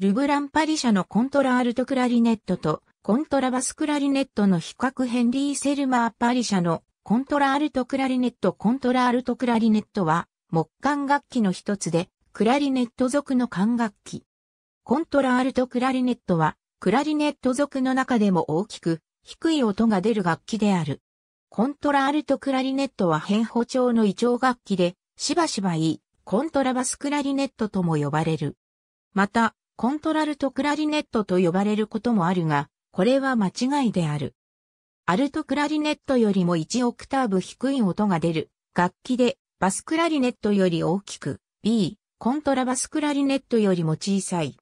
ルブランパリ社のコントラールトクラリネットとコントラバスクラリネットの比較ヘンリー・セルマーパリ社のコントラールトクラリネットコントラールトクラリネットは木管楽器の一つでクラリネット属の管楽器。コントラールトクラリネットはクラリネット属の中でも大きく低い音が出る楽器である。コントラールトクラリネットは変歩調の異調楽器でしばしばいいコントラバスクラリネットとも呼ばれる。また、コントラルトクラリネットと呼ばれることもあるが、これは間違いである。アルトクラリネットよりも1オクターブ低い音が出る楽器で、バスクラリネットより大きく、B、コントラバスクラリネットよりも小さい。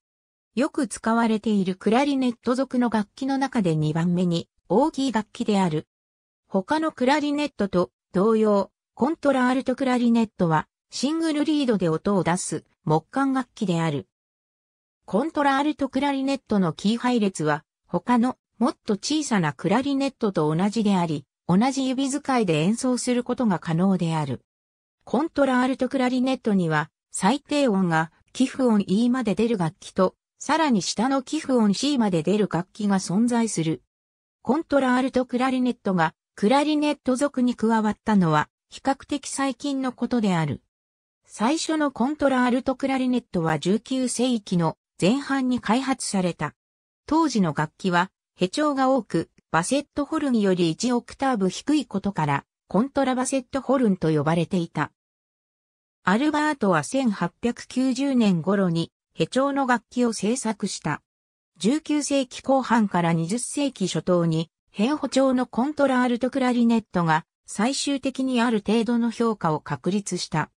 よく使われているクラリネット属の楽器の中で2番目に大きい楽器である。他のクラリネットと同様、コントラアルトクラリネットはシングルリードで音を出す木管楽器である。コントラアルトクラリネットのキー配列は、他のもっと小さなクラリネットと同じであり、同じ指使いで演奏することが可能である。コントラアルトクラリネットには、最低音が寄付音 E まで出る楽器と、さらに下の寄付音 C まで出る楽器が存在する。コントラアルトクラリネットが、クラリネット族に加わったのは、比較的最近のことである。最初のコントラアルトクラリネットは19世紀の前半に開発された。当時の楽器は、ヘチョウが多く、バセットホルンより1オクターブ低いことから、コントラバセットホルンと呼ばれていた。アルバートは1890年頃に、ヘチョウの楽器を制作した。19世紀後半から20世紀初頭に、ヘンホチョウのコントラアルトクラリネットが最終的にある程度の評価を確立した。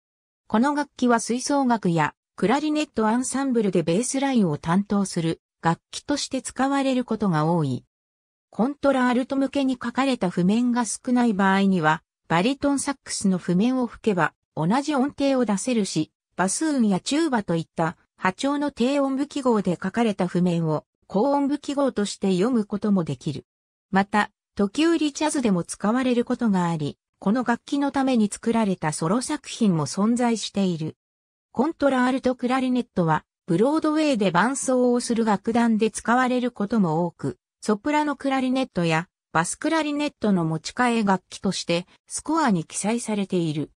この楽器は吹奏楽やクラリネットアンサンブルでベースラインを担当する楽器として使われることが多い。コントラアルト向けに書かれた譜面が少ない場合には、バリトンサックスの譜面を吹けば同じ音程を出せるし、バスーンやチューバといった波長の低音部記号で書かれた譜面を高音部記号として読むこともできる。また、時折ジャズでも使われることがあり、この楽器のために作られたソロ作品も存在している。コントラアルトクラリネットは、ブロードウェイで伴奏をする楽団で使われることも多く、ソプラノクラリネットやバスクラリネットの持ち替え楽器としてスコアに記載されている。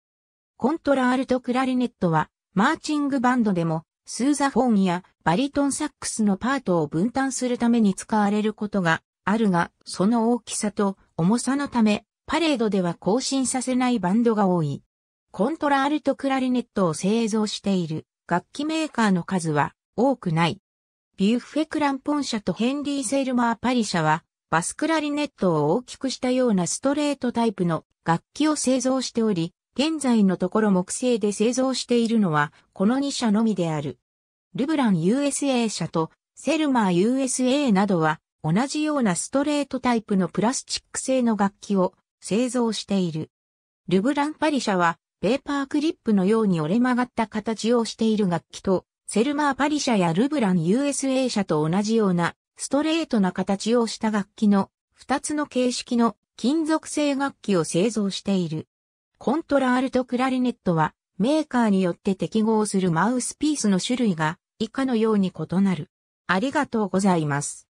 コントラアルトクラリネットはマーチングバンドでもスーザフォンやバリトンサックスのパートを分担するために使われることがあるが、その大きさと重さのためパレードでは更新させないバンドが多い。コントラアルトクラリネットを製造している楽器メーカーの数は多くない。ビュッフェクランポン社とヘンリー・セルマー・パリ社はバスクラリネットを大きくしたようなストレートタイプの楽器を製造しており、現在のところ木製で製造しているのはこの2社のみである。ルブラン USA 社とセルマー USA などは同じようなストレートタイプのプラスチック製の楽器を製造している。ルブランパリ社はペーパークリップのように折れ曲がった形をしている楽器と、セルマーパリ社やルブラン USA 社と同じような、ストレートな形をした楽器の、二つの形式の金属製楽器を製造している。コントラアルトクラリネットは、メーカーによって適合するマウスピースの種類が、以下のように異なる。ありがとうございます。